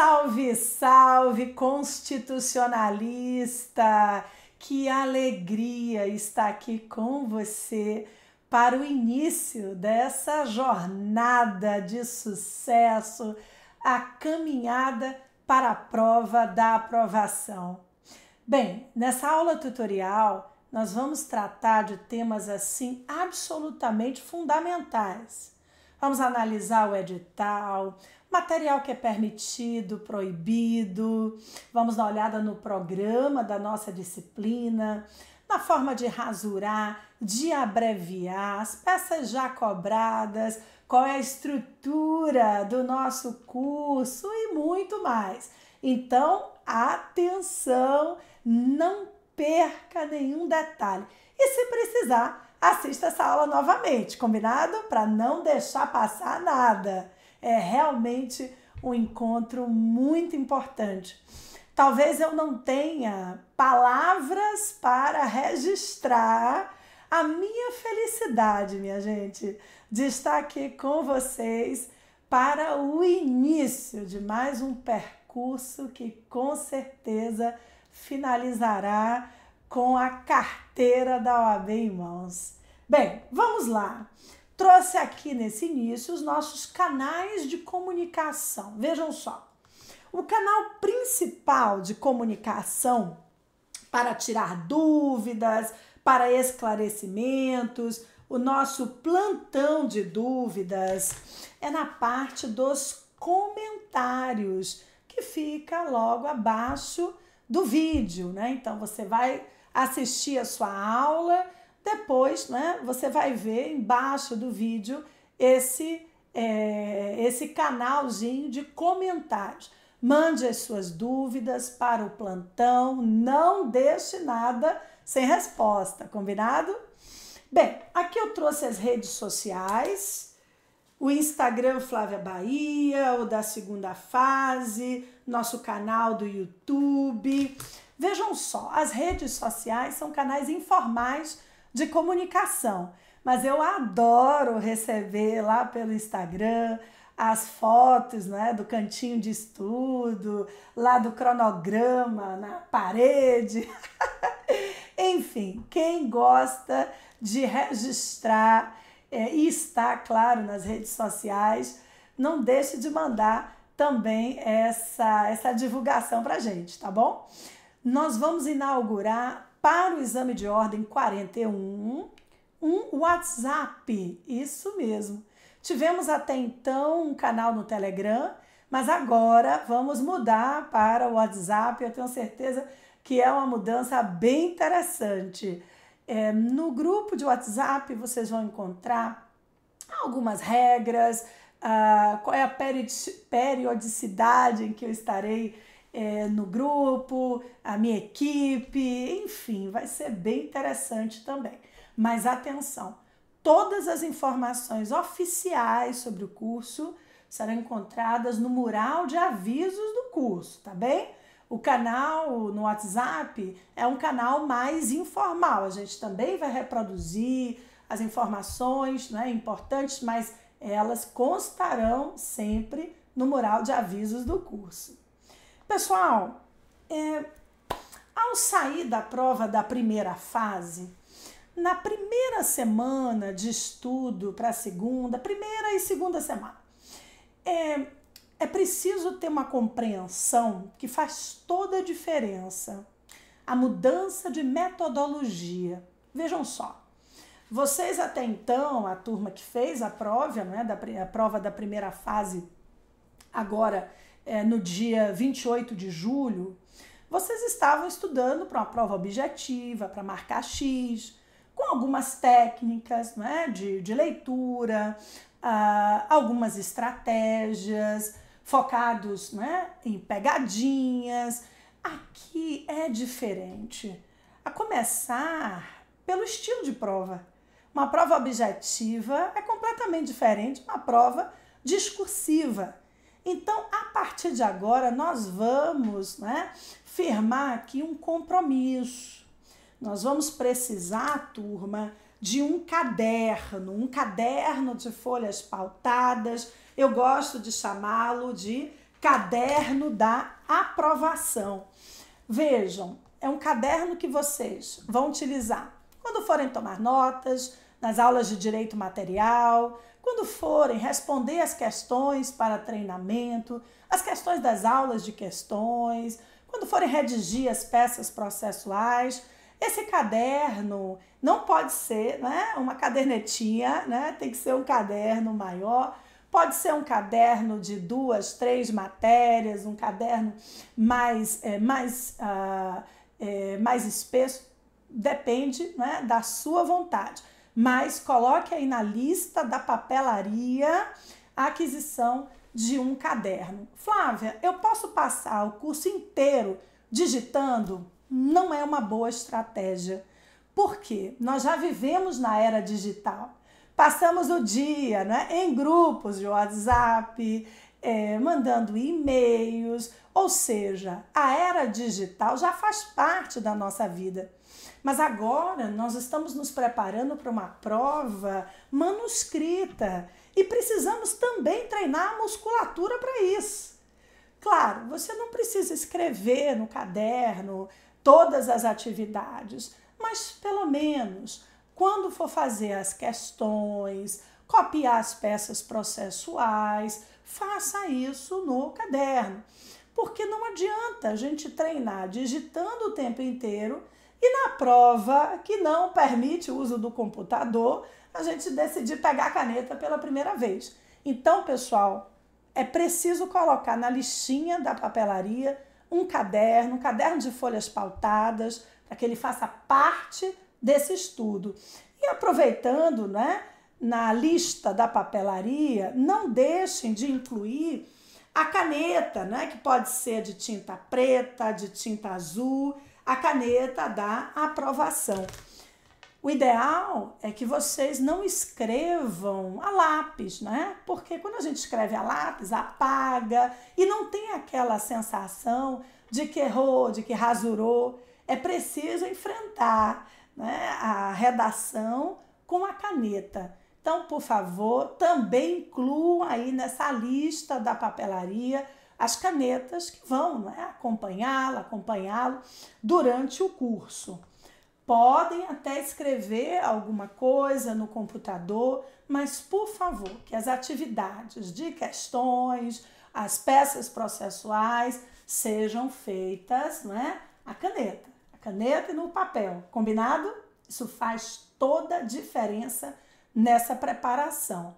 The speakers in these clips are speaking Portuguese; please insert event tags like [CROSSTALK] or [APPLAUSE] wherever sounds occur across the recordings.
Salve, salve constitucionalista! Que alegria estar aqui com você para o início dessa jornada de sucesso, a caminhada para a prova da aprovação. Bem, nessa aula tutorial, nós vamos tratar de temas assim absolutamente fundamentais. Vamos analisar o edital, material que é permitido, proibido. Vamos dar uma olhada no programa da nossa disciplina, na forma de rasurar, de abreviar, as peças já cobradas, qual é a estrutura do nosso curso e muito mais. Então, atenção, não perca nenhum detalhe. E se precisar, assista essa aula novamente, combinado? Para não deixar passar nada é realmente um encontro muito importante. Talvez eu não tenha palavras para registrar a minha felicidade, minha gente, de estar aqui com vocês para o início de mais um percurso que com certeza finalizará com a carteira da OAB em mãos. Bem, vamos lá trouxe aqui nesse início os nossos canais de comunicação. Vejam só. O canal principal de comunicação para tirar dúvidas, para esclarecimentos, o nosso plantão de dúvidas é na parte dos comentários, que fica logo abaixo do vídeo, né? Então você vai assistir a sua aula depois, né, você vai ver embaixo do vídeo esse, é, esse canalzinho de comentários. Mande as suas dúvidas para o plantão, não deixe nada sem resposta, combinado? Bem, aqui eu trouxe as redes sociais, o Instagram Flávia Bahia, o da segunda fase, nosso canal do YouTube. Vejam só, as redes sociais são canais informais de comunicação. Mas eu adoro receber lá pelo Instagram as fotos né, do cantinho de estudo, lá do cronograma na parede. [LAUGHS] Enfim, quem gosta de registrar é, e está, claro, nas redes sociais, não deixe de mandar também essa, essa divulgação para gente, tá bom? Nós vamos inaugurar para o exame de ordem 41 um WhatsApp. Isso mesmo. Tivemos até então um canal no Telegram, mas agora vamos mudar para o WhatsApp. Eu tenho certeza que é uma mudança bem interessante. É, no grupo de WhatsApp vocês vão encontrar algumas regras, ah, qual é a periodicidade em que eu estarei é, no grupo, a minha equipe, enfim, vai ser bem interessante também. Mas atenção, todas as informações oficiais sobre o curso serão encontradas no mural de avisos do curso, tá bem? O canal no WhatsApp é um canal mais informal. A gente também vai reproduzir as informações né, importantes, mas elas constarão sempre no mural de avisos do curso. Pessoal, é, ao sair da prova da primeira fase, na primeira semana de estudo para a segunda, primeira e segunda semana, é, é preciso ter uma compreensão que faz toda a diferença. A mudança de metodologia. Vejam só. Vocês até então, a turma que fez a prova, né, da, a prova da primeira fase, agora é, no dia 28 de julho, vocês estavam estudando para uma prova objetiva, para marcar X, com algumas técnicas né, de, de leitura, ah, algumas estratégias, focados né, em pegadinhas. Aqui é diferente. A começar pelo estilo de prova. Uma prova objetiva é completamente diferente de uma prova discursiva. Então, a partir de agora, nós vamos né, firmar aqui um compromisso. Nós vamos precisar, turma, de um caderno, um caderno de folhas pautadas. Eu gosto de chamá-lo de caderno da aprovação. Vejam, é um caderno que vocês vão utilizar quando forem tomar notas, nas aulas de direito material, quando forem responder as questões para treinamento, as questões das aulas de questões, quando forem redigir as peças processuais, esse caderno não pode ser né, uma cadernetinha, né, tem que ser um caderno maior. Pode ser um caderno de duas, três matérias, um caderno mais, é, mais, ah, é, mais espesso, depende né, da sua vontade mas coloque aí na lista da papelaria a aquisição de um caderno. Flávia, eu posso passar o curso inteiro digitando? Não é uma boa estratégia. porque Nós já vivemos na era digital. Passamos o dia né, em grupos de WhatsApp, é, mandando e-mails, ou seja, a era digital já faz parte da nossa vida. Mas agora nós estamos nos preparando para uma prova manuscrita e precisamos também treinar a musculatura para isso. Claro, você não precisa escrever no caderno todas as atividades, mas pelo menos quando for fazer as questões, copiar as peças processuais, faça isso no caderno. Porque não adianta a gente treinar digitando o tempo inteiro e na prova que não permite o uso do computador, a gente decidiu pegar a caneta pela primeira vez. Então, pessoal, é preciso colocar na listinha da papelaria um caderno, um caderno de folhas pautadas, para que ele faça parte desse estudo. E aproveitando, né, na lista da papelaria, não deixem de incluir a caneta, né, que pode ser de tinta preta, de tinta azul a caneta da aprovação. O ideal é que vocês não escrevam a lápis, né? Porque quando a gente escreve a lápis, apaga e não tem aquela sensação de que errou, de que rasurou. É preciso enfrentar né, a redação com a caneta. Então, por favor, também incluam aí nessa lista da papelaria as canetas que vão né, acompanhá-la, acompanhá-lo durante o curso. Podem até escrever alguma coisa no computador, mas por favor, que as atividades de questões, as peças processuais sejam feitas né, a caneta, a caneta e no papel, combinado? Isso faz toda a diferença nessa preparação.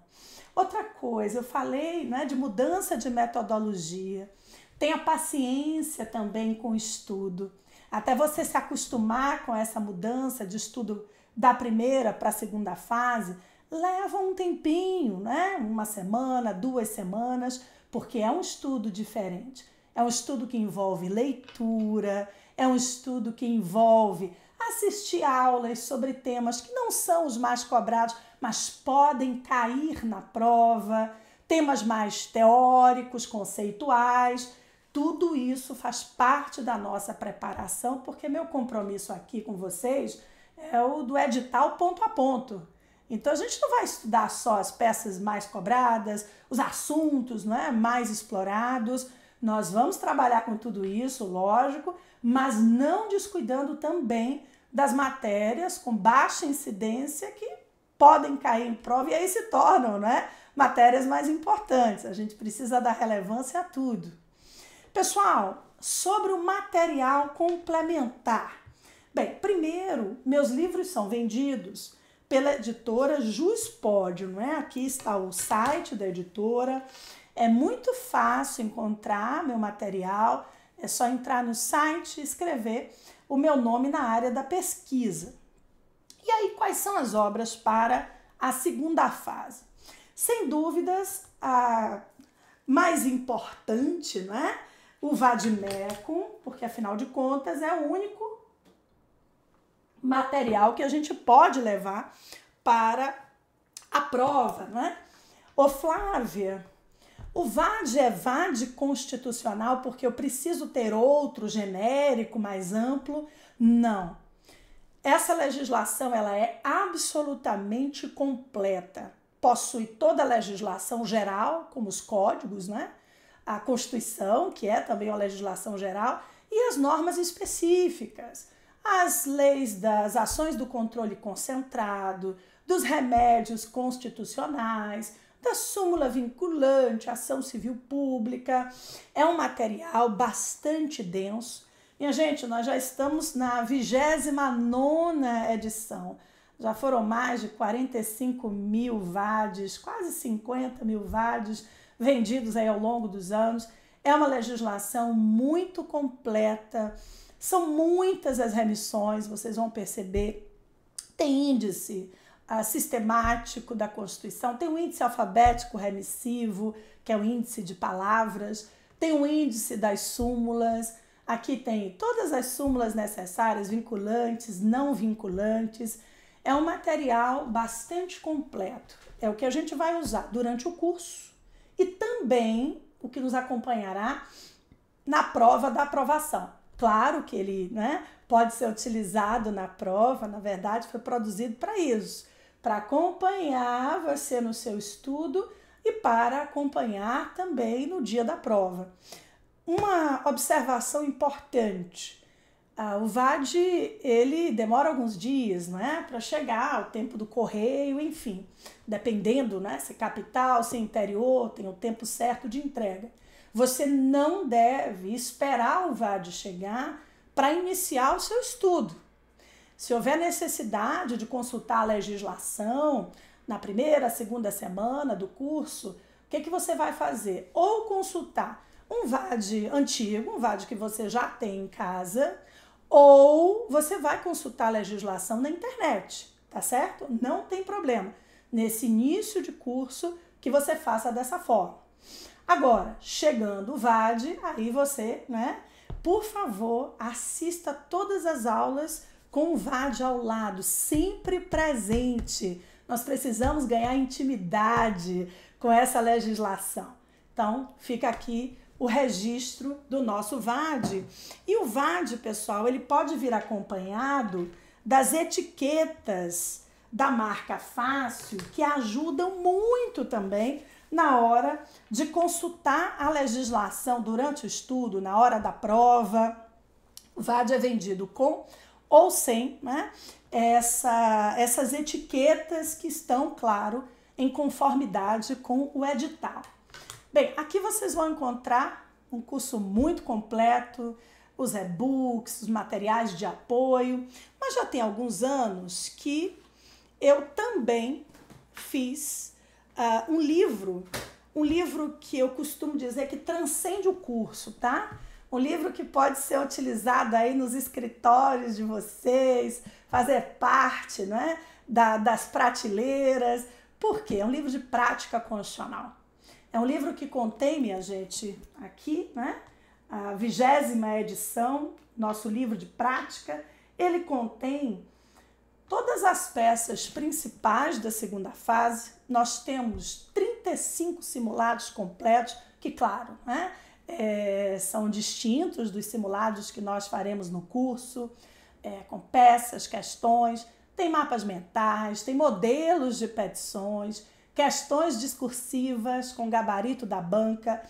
Outra coisa, eu falei né, de mudança de metodologia. Tenha paciência também com o estudo. Até você se acostumar com essa mudança de estudo da primeira para a segunda fase, leva um tempinho, né? Uma semana, duas semanas, porque é um estudo diferente. É um estudo que envolve leitura, é um estudo que envolve assistir aulas sobre temas que não são os mais cobrados mas podem cair na prova, temas mais teóricos, conceituais. Tudo isso faz parte da nossa preparação, porque meu compromisso aqui com vocês é o do edital ponto a ponto. Então a gente não vai estudar só as peças mais cobradas, os assuntos não é, mais explorados. Nós vamos trabalhar com tudo isso, lógico, mas não descuidando também das matérias com baixa incidência que podem cair em prova e aí se tornam né, matérias mais importantes. A gente precisa dar relevância a tudo. Pessoal, sobre o material complementar. Bem, primeiro, meus livros são vendidos pela editora Jus não é? Aqui está o site da editora. É muito fácil encontrar meu material, é só entrar no site e escrever o meu nome na área da pesquisa. E aí, quais são as obras para a segunda fase? Sem dúvidas, a mais importante, não é? O vadimecum, porque afinal de contas é o único material que a gente pode levar para a prova, né? Ô Flávia, o VAD é VAD constitucional porque eu preciso ter outro genérico mais amplo? Não. Essa legislação ela é absolutamente completa. Possui toda a legislação geral, como os códigos, né? A Constituição, que é também uma legislação geral, e as normas específicas. As leis das ações do controle concentrado, dos remédios constitucionais, da súmula vinculante, ação civil pública. É um material bastante denso minha gente, nós já estamos na 29 edição. Já foram mais de 45 mil VADs, quase 50 mil VADs vendidos aí ao longo dos anos. É uma legislação muito completa, são muitas as remissões, vocês vão perceber. Tem índice ah, sistemático da Constituição, tem o um índice alfabético remissivo, que é o um índice de palavras, tem o um índice das súmulas, Aqui tem todas as súmulas necessárias, vinculantes, não vinculantes. É um material bastante completo. É o que a gente vai usar durante o curso e também o que nos acompanhará na prova da aprovação. Claro que ele né, pode ser utilizado na prova, na verdade, foi produzido para isso para acompanhar você no seu estudo e para acompanhar também no dia da prova. Uma observação importante. Ah, o VAD ele demora alguns dias, é, para chegar, o tempo do correio, enfim, dependendo, né, se é capital, se é interior, tem o tempo certo de entrega. Você não deve esperar o VAD chegar para iniciar o seu estudo. Se houver necessidade de consultar a legislação na primeira, segunda semana do curso, o que, que você vai fazer? Ou consultar um VAD antigo, um VAD que você já tem em casa, ou você vai consultar a legislação na internet, tá certo? Não tem problema. Nesse início de curso, que você faça dessa forma. Agora, chegando o VAD, aí você, né? Por favor, assista todas as aulas com o VAD ao lado, sempre presente. Nós precisamos ganhar intimidade com essa legislação. Então, fica aqui o registro do nosso VAD. E o VAD, pessoal, ele pode vir acompanhado das etiquetas da marca Fácil, que ajudam muito também na hora de consultar a legislação durante o estudo, na hora da prova. O VAD é vendido com ou sem né, essa, essas etiquetas que estão, claro, em conformidade com o edital. Bem, aqui vocês vão encontrar um curso muito completo, os e-books, os materiais de apoio, mas já tem alguns anos que eu também fiz uh, um livro, um livro que eu costumo dizer que transcende o curso, tá? um livro que pode ser utilizado aí nos escritórios de vocês, fazer parte né, da, das prateleiras, porque é um livro de prática constitucional. É um livro que contém, minha gente, aqui, né? A vigésima edição, nosso livro de prática. Ele contém todas as peças principais da segunda fase. Nós temos 35 simulados completos, que, claro, né? É, são distintos dos simulados que nós faremos no curso, é, com peças, questões, tem mapas mentais, tem modelos de petições questões discursivas com gabarito da banca.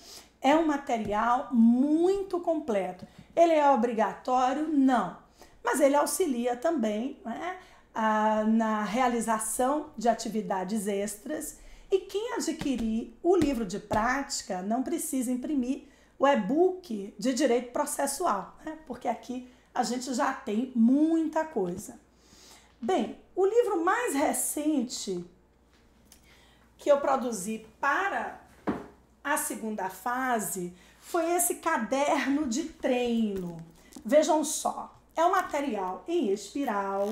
É um material muito completo. Ele é obrigatório? Não. Mas ele auxilia também né, a, na realização de atividades extras. E quem adquirir o livro de prática não precisa imprimir o e-book de direito processual, né, porque aqui a gente já tem muita coisa. Bem, o livro mais recente que eu produzi para a segunda fase foi esse caderno de treino. Vejam só, é um material em espiral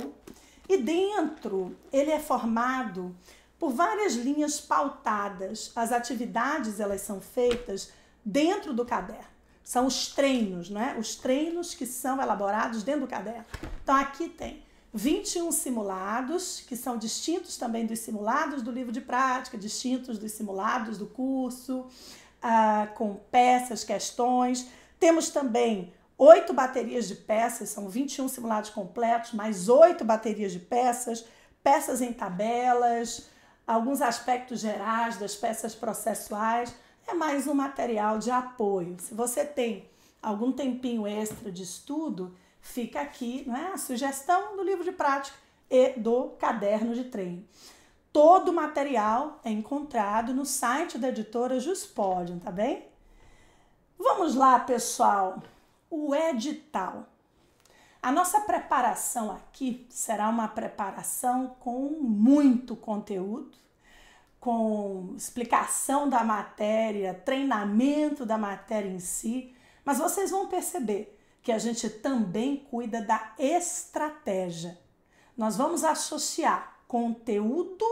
e dentro ele é formado por várias linhas pautadas. As atividades elas são feitas dentro do caderno. São os treinos, né? Os treinos que são elaborados dentro do caderno. Então aqui tem 21 simulados, que são distintos também dos simulados do livro de prática, distintos dos simulados do curso, uh, com peças, questões. Temos também oito baterias de peças, são 21 simulados completos, mais oito baterias de peças, peças em tabelas, alguns aspectos gerais das peças processuais. É mais um material de apoio. Se você tem algum tempinho extra de estudo, Fica aqui né, a sugestão do livro de prática e do caderno de treino. Todo o material é encontrado no site da editora Juspodium, tá bem? Vamos lá, pessoal. O edital. A nossa preparação aqui será uma preparação com muito conteúdo, com explicação da matéria, treinamento da matéria em si, mas vocês vão perceber que a gente também cuida da estratégia. Nós vamos associar conteúdo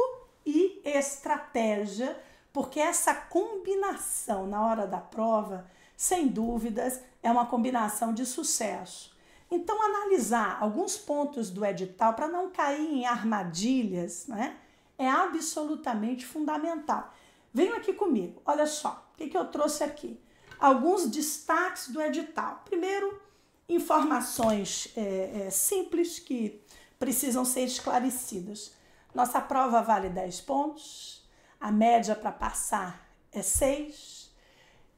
e estratégia, porque essa combinação na hora da prova, sem dúvidas, é uma combinação de sucesso. Então, analisar alguns pontos do edital para não cair em armadilhas né, é absolutamente fundamental. Venha aqui comigo, olha só o que, que eu trouxe aqui. Alguns destaques do edital. Primeiro, informações é, é, simples que precisam ser esclarecidas. Nossa prova vale 10 pontos, a média para passar é 6.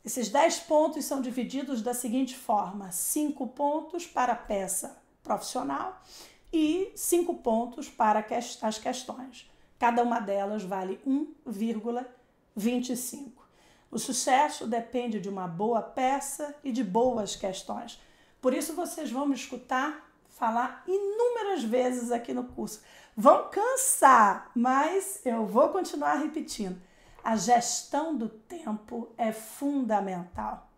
Esses 10 pontos são divididos da seguinte forma: 5 pontos para a peça profissional e 5 pontos para as questões. Cada uma delas vale 1,25. O sucesso depende de uma boa peça e de boas questões. Por isso vocês vão me escutar falar inúmeras vezes aqui no curso. Vão cansar, mas eu vou continuar repetindo. A gestão do tempo é fundamental.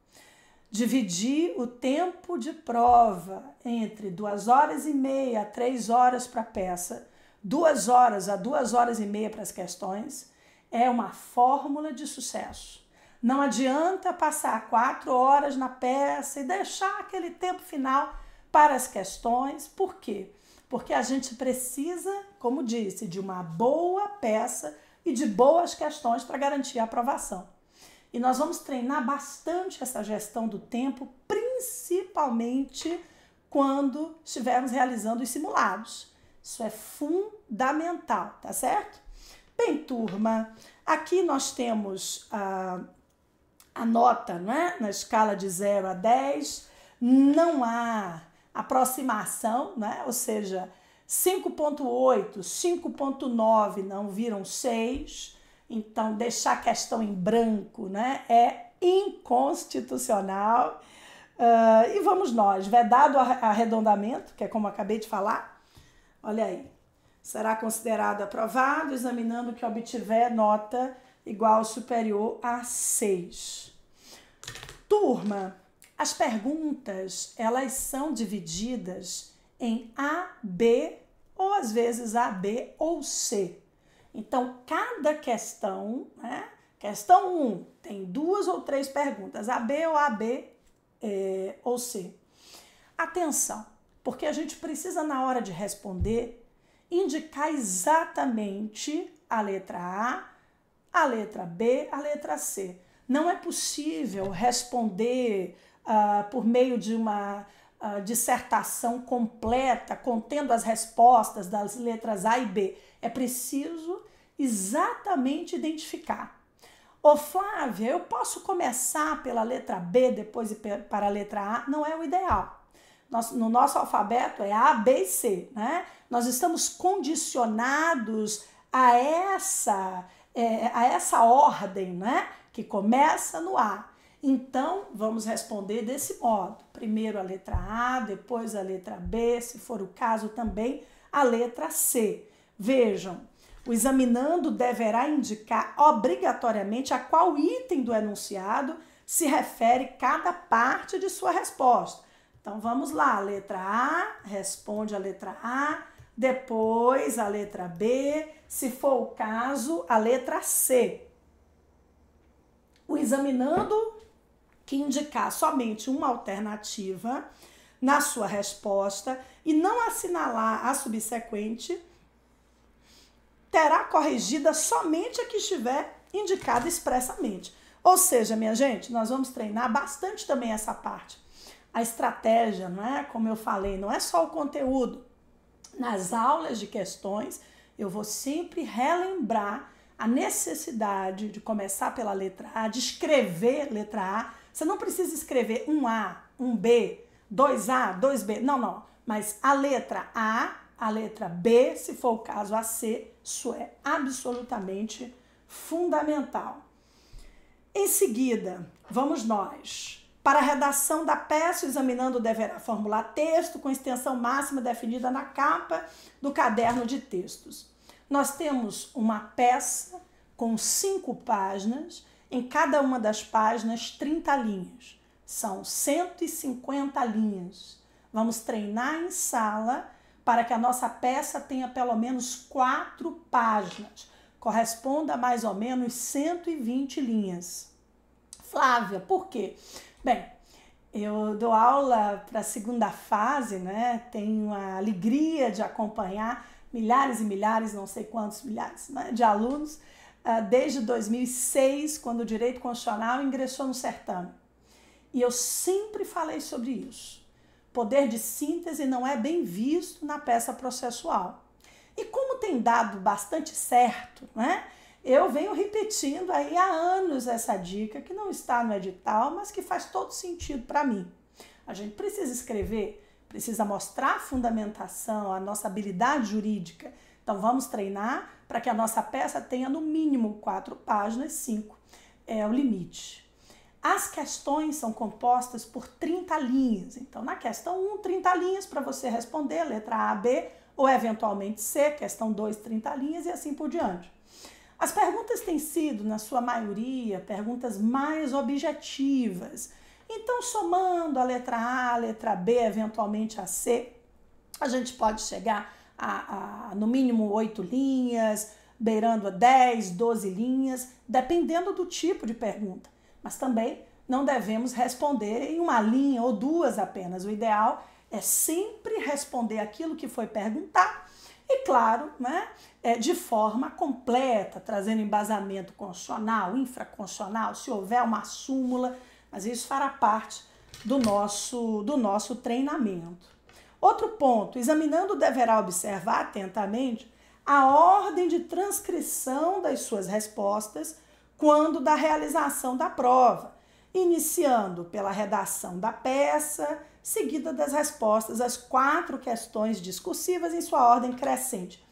Dividir o tempo de prova entre duas horas e meia a três horas para a peça, duas horas a duas horas e meia para as questões, é uma fórmula de sucesso. Não adianta passar quatro horas na peça e deixar aquele tempo final para as questões. Por quê? Porque a gente precisa, como disse, de uma boa peça e de boas questões para garantir a aprovação. E nós vamos treinar bastante essa gestão do tempo, principalmente quando estivermos realizando os simulados. Isso é fundamental, tá certo? Bem, turma, aqui nós temos ah, a nota né, na escala de 0 a 10, não há aproximação, né, ou seja, 5,8, 5,9 não viram 6, então deixar a questão em branco né, é inconstitucional. Uh, e vamos nós, vedado arredondamento, que é como acabei de falar, olha aí, será considerado aprovado, examinando que obtiver nota igual ou superior a 6. Turma, as perguntas, elas são divididas em A, B ou às vezes A, B ou C. Então, cada questão, né? Questão 1 um, tem duas ou três perguntas, A, B ou A, B é, ou C. Atenção, porque a gente precisa, na hora de responder, indicar exatamente a letra A a letra B, a letra C. Não é possível responder uh, por meio de uma uh, dissertação completa, contendo as respostas das letras A e B. É preciso exatamente identificar. Ô Flávia, eu posso começar pela letra B, depois ir para a letra A? Não é o ideal. no nosso alfabeto é A, B e C, né? Nós estamos condicionados a essa é, a essa ordem, né? Que começa no A. Então, vamos responder desse modo: primeiro a letra A, depois a letra B, se for o caso também a letra C. Vejam, o examinando deverá indicar obrigatoriamente a qual item do enunciado se refere cada parte de sua resposta. Então vamos lá, letra A responde a letra A, depois a letra B, se for o caso, a letra C. O examinando que indicar somente uma alternativa na sua resposta e não assinalar a subsequente, terá corrigida somente a que estiver indicada expressamente. Ou seja, minha gente, nós vamos treinar bastante também essa parte. A estratégia, não é? Como eu falei, não é só o conteúdo, nas aulas de questões, eu vou sempre relembrar a necessidade de começar pela letra A, de escrever letra A. Você não precisa escrever um A, um B, dois a dois b não, não. Mas a letra A, a letra B, se for o caso a C, isso é absolutamente fundamental. Em seguida, vamos nós para a redação da peça, o examinando deverá formular texto com extensão máxima definida na capa do caderno de textos. Nós temos uma peça com cinco páginas, em cada uma das páginas, 30 linhas. São 150 linhas. Vamos treinar em sala para que a nossa peça tenha pelo menos quatro páginas, corresponda a mais ou menos 120 linhas. Flávia, por quê? Bem, eu dou aula para a segunda fase, né? Tenho a alegria de acompanhar milhares e milhares, não sei quantos milhares, né, de alunos ah, desde 2006, quando o direito constitucional ingressou no certame. E eu sempre falei sobre isso. Poder de síntese não é bem visto na peça processual. E como tem dado bastante certo, né? Eu venho repetindo aí há anos essa dica que não está no edital, mas que faz todo sentido para mim. A gente precisa escrever, precisa mostrar a fundamentação, a nossa habilidade jurídica. Então vamos treinar para que a nossa peça tenha no mínimo quatro páginas, cinco é o limite. As questões são compostas por 30 linhas. Então, na questão 1, 30 linhas para você responder, letra A, B, ou eventualmente C, questão 2, 30 linhas e assim por diante. As perguntas têm sido, na sua maioria, perguntas mais objetivas. Então, somando a letra A, a letra B, eventualmente a C, a gente pode chegar a, a no mínimo oito linhas, beirando a 10, 12 linhas, dependendo do tipo de pergunta. Mas também não devemos responder em uma linha ou duas apenas. O ideal é sempre responder aquilo que foi perguntar e claro, né, é, de forma completa, trazendo embasamento constitucional, infraconstitucional, se houver uma súmula, mas isso fará parte do nosso, do nosso treinamento. Outro ponto, examinando deverá observar atentamente a ordem de transcrição das suas respostas quando da realização da prova, iniciando pela redação da peça, seguida das respostas às quatro questões discursivas em sua ordem crescente.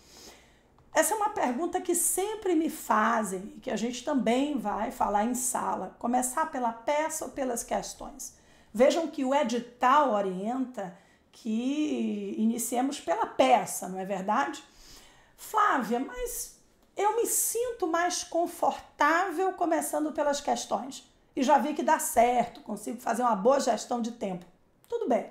Essa é uma pergunta que sempre me fazem e que a gente também vai falar em sala. Começar pela peça ou pelas questões. Vejam que o edital orienta que iniciemos pela peça, não é verdade? Flávia, mas eu me sinto mais confortável começando pelas questões. E já vi que dá certo, consigo fazer uma boa gestão de tempo. Tudo bem.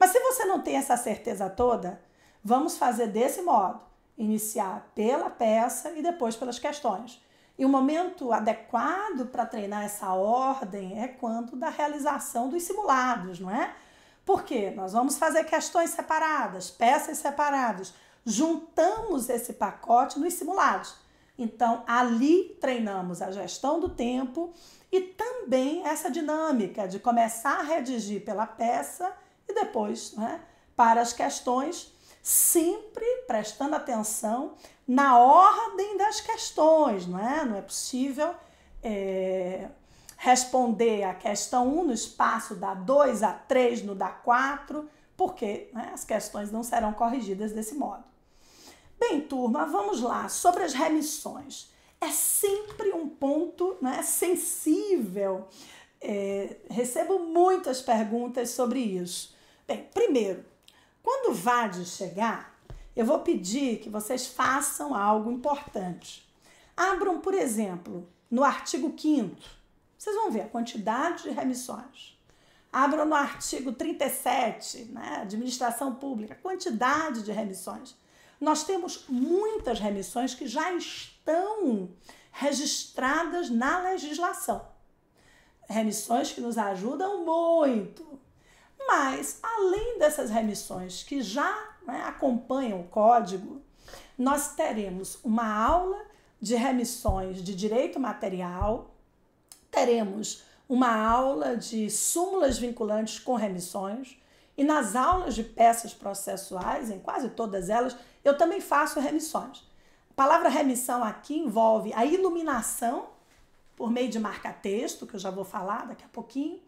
Mas se você não tem essa certeza toda, vamos fazer desse modo: iniciar pela peça e depois pelas questões. E o momento adequado para treinar essa ordem é quando da realização dos simulados, não é? Porque nós vamos fazer questões separadas, peças separadas, juntamos esse pacote nos simulados. Então, ali treinamos a gestão do tempo e também essa dinâmica de começar a redigir pela peça e depois né, para as questões, sempre prestando atenção na ordem das questões, não é? Não é possível é, responder a questão 1 no espaço da 2, a 3 no da 4, porque né, as questões não serão corrigidas desse modo. Bem, turma, vamos lá sobre as remissões é sempre um ponto né, sensível. É, recebo muitas perguntas sobre isso. Bem, primeiro, quando o VAD chegar, eu vou pedir que vocês façam algo importante. Abram, por exemplo, no artigo 5 vocês vão ver a quantidade de remissões. Abram no artigo 37, né, administração pública, a quantidade de remissões. Nós temos muitas remissões que já estão estão registradas na legislação. Remissões que nos ajudam muito. Mas, além dessas remissões que já né, acompanham o código, nós teremos uma aula de remissões de direito material, teremos uma aula de súmulas vinculantes com remissões, e nas aulas de peças processuais, em quase todas elas, eu também faço remissões palavra remissão aqui envolve a iluminação por meio de marca-texto, que eu já vou falar daqui a pouquinho,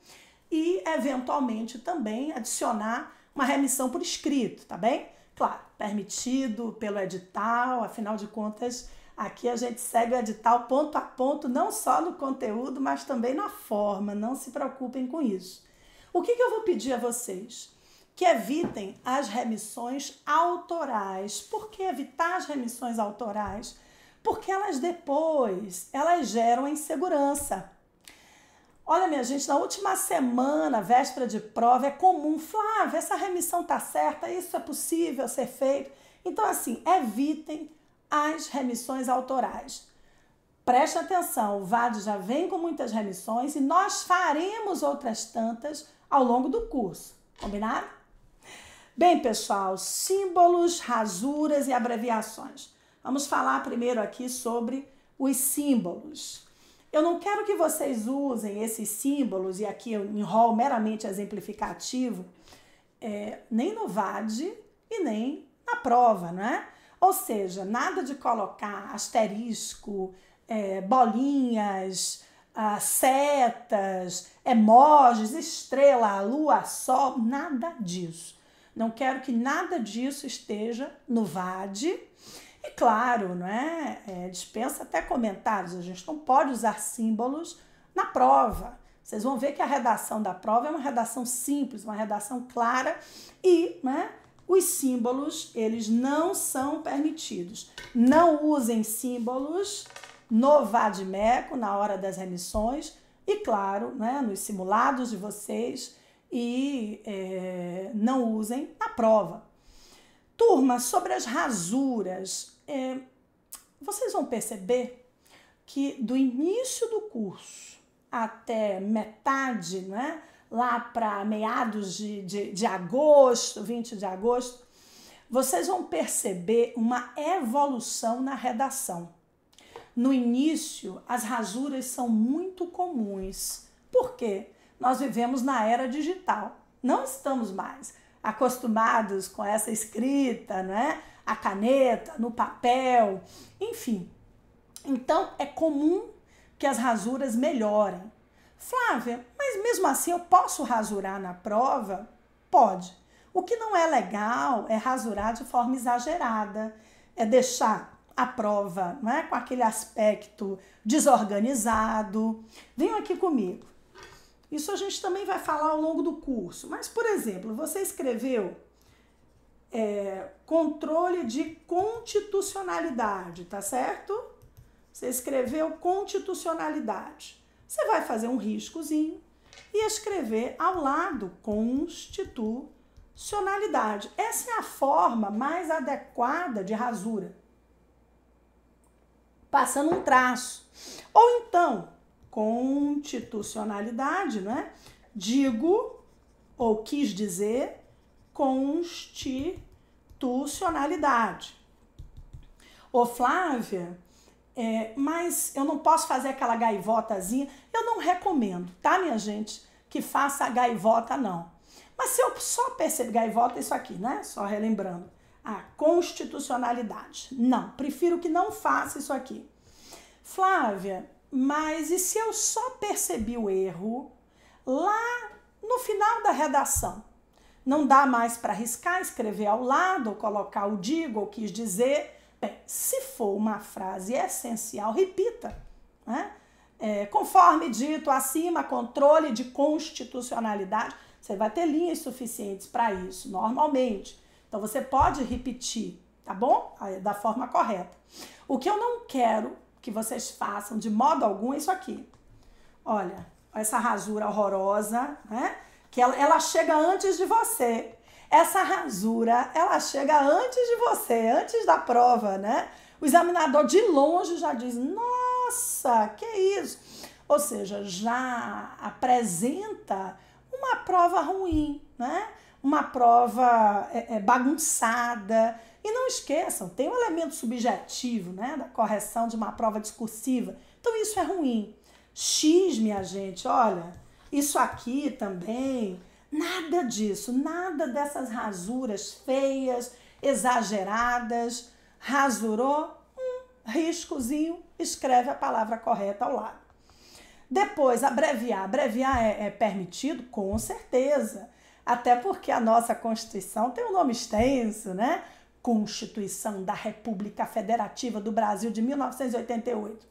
e eventualmente também adicionar uma remissão por escrito, tá bem? Claro, permitido pelo edital, afinal de contas, aqui a gente segue o edital ponto a ponto, não só no conteúdo, mas também na forma, não se preocupem com isso. O que, que eu vou pedir a vocês? que evitem as remissões autorais. Por que evitar as remissões autorais? Porque elas depois, elas geram insegurança. Olha, minha gente, na última semana, véspera de prova, é comum, Flávia, essa remissão tá certa, isso é possível ser feito. Então, assim, evitem as remissões autorais. Preste atenção, o VAD já vem com muitas remissões e nós faremos outras tantas ao longo do curso, combinado? Bem, pessoal, símbolos, rasuras e abreviações. Vamos falar primeiro aqui sobre os símbolos. Eu não quero que vocês usem esses símbolos, e aqui eu enrolo meramente exemplificativo, é, nem no VAD e nem na prova, não é? Ou seja, nada de colocar asterisco, é, bolinhas, ah, setas, emojis, estrela, lua, sol, nada disso. Não quero que nada disso esteja no VAD. E claro, né, é, dispensa até comentários, a gente não pode usar símbolos na prova. Vocês vão ver que a redação da prova é uma redação simples, uma redação clara e né, os símbolos, eles não são permitidos. Não usem símbolos no VADMECO, na hora das remissões e, claro, né, nos simulados de vocês, e é, não usem na prova. Turma, sobre as rasuras, é, vocês vão perceber que do início do curso até metade, né, lá para meados de, de, de agosto, 20 de agosto, vocês vão perceber uma evolução na redação. No início, as rasuras são muito comuns. Por quê? Nós vivemos na era digital, não estamos mais acostumados com essa escrita, né? A caneta, no papel, enfim. Então é comum que as rasuras melhorem. Flávia, mas mesmo assim eu posso rasurar na prova? Pode. O que não é legal é rasurar de forma exagerada, é deixar a prova não é, com aquele aspecto desorganizado. Venham aqui comigo. Isso a gente também vai falar ao longo do curso. Mas, por exemplo, você escreveu é, controle de constitucionalidade, tá certo? Você escreveu constitucionalidade. Você vai fazer um riscozinho e escrever ao lado constitucionalidade. Essa é a forma mais adequada de rasura. Passando um traço. Ou então, constitucionalidade, né? Digo ou quis dizer constitucionalidade. Ô Flávia, é, mas eu não posso fazer aquela gaivotazinha. Eu não recomendo, tá, minha gente, que faça a gaivota, não. Mas se eu só perceber gaivota, é isso aqui, né? Só relembrando. A constitucionalidade. Não, prefiro que não faça isso aqui. Flávia, mas e se eu só percebi o erro lá no final da redação? Não dá mais para riscar, escrever ao lado, ou colocar o digo ou quis dizer. Bem, se for uma frase essencial, repita. Né? É, conforme dito acima, controle de constitucionalidade, você vai ter linhas suficientes para isso, normalmente. Então você pode repetir, tá bom? É, da forma correta. O que eu não quero que vocês façam de modo algum é isso aqui. Olha, essa rasura horrorosa, né? Que ela, ela chega antes de você. Essa rasura, ela chega antes de você, antes da prova, né? O examinador de longe já diz: "Nossa, que isso?" Ou seja, já apresenta uma prova ruim, né? uma prova é, é, bagunçada. E não esqueçam, tem um elemento subjetivo, né, da correção de uma prova discursiva. Então isso é ruim. X, minha gente, olha, isso aqui também, nada disso, nada dessas rasuras feias, exageradas. Rasurou, um riscozinho, escreve a palavra correta ao lado. Depois, abreviar. Abreviar é, é permitido? Com certeza até porque a nossa Constituição tem um nome extenso, né? Constituição da República Federativa do Brasil de 1988.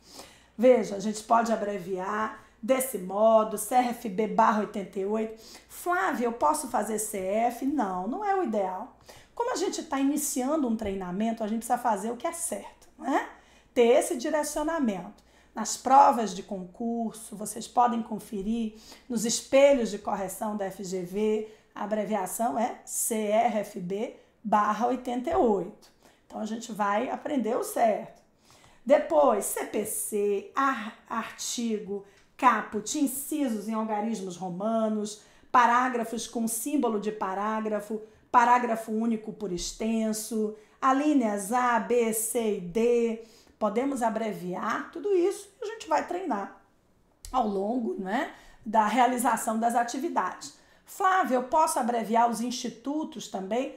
Veja, a gente pode abreviar desse modo, CRFB barra 88. Flávia, eu posso fazer CF? Não, não é o ideal. Como a gente está iniciando um treinamento, a gente precisa fazer o que é certo, né? Ter esse direcionamento. Nas provas de concurso, vocês podem conferir nos espelhos de correção da FGV, a abreviação é CRFB barra 88. Então a gente vai aprender o certo. Depois, CPC, ar, artigo, caput, incisos em algarismos romanos, parágrafos com símbolo de parágrafo, parágrafo único por extenso, alíneas A, B, C e D. Podemos abreviar tudo isso e a gente vai treinar ao longo né, da realização das atividades. Flávia, eu posso abreviar os institutos também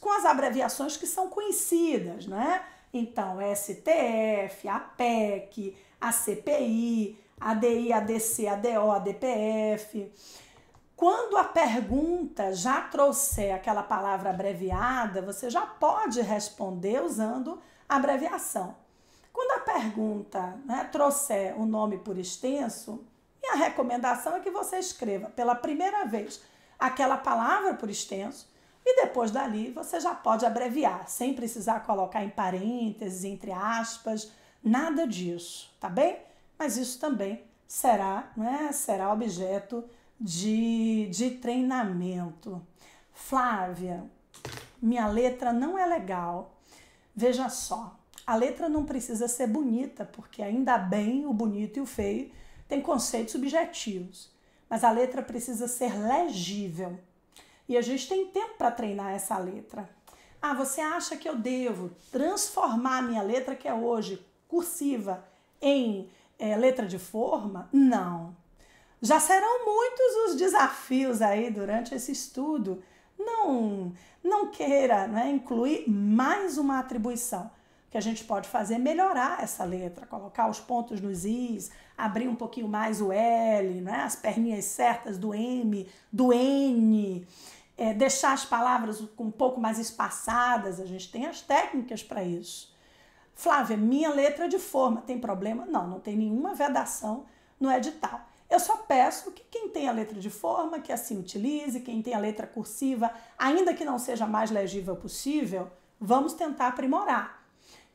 com as abreviações que são conhecidas, não é? Então, STF, APEC, ACPI, ADI, ADC, ADO, ADPF. Quando a pergunta já trouxer aquela palavra abreviada, você já pode responder usando a abreviação. Quando a pergunta né, trouxer o nome por extenso, minha recomendação é que você escreva pela primeira vez aquela palavra por extenso e depois dali você já pode abreviar, sem precisar colocar em parênteses, entre aspas, nada disso, tá bem? Mas isso também será, né, será objeto de, de treinamento. Flávia, minha letra não é legal. Veja só, a letra não precisa ser bonita, porque ainda bem o bonito e o feio tem conceitos subjetivos, mas a letra precisa ser legível. E a gente tem tempo para treinar essa letra. Ah, você acha que eu devo transformar a minha letra, que é hoje cursiva, em é, letra de forma? Não. Já serão muitos os desafios aí durante esse estudo. Não, não queira né, incluir mais uma atribuição que a gente pode fazer é melhorar essa letra, colocar os pontos nos is, abrir um pouquinho mais o L, né? as perninhas certas do M, do N, é, deixar as palavras um pouco mais espaçadas, a gente tem as técnicas para isso. Flávia, minha letra é de forma tem problema? Não, não tem nenhuma vedação no edital. Eu só peço que quem tem a letra de forma, que assim utilize, quem tem a letra cursiva, ainda que não seja mais legível possível, vamos tentar aprimorar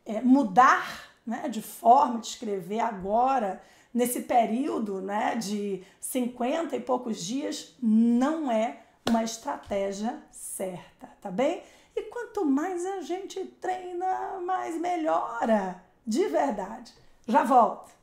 é, mudar né, de forma de escrever agora, nesse período né, de 50 e poucos dias, não é uma estratégia certa, tá bem? E quanto mais a gente treina, mais melhora, de verdade. Já volto.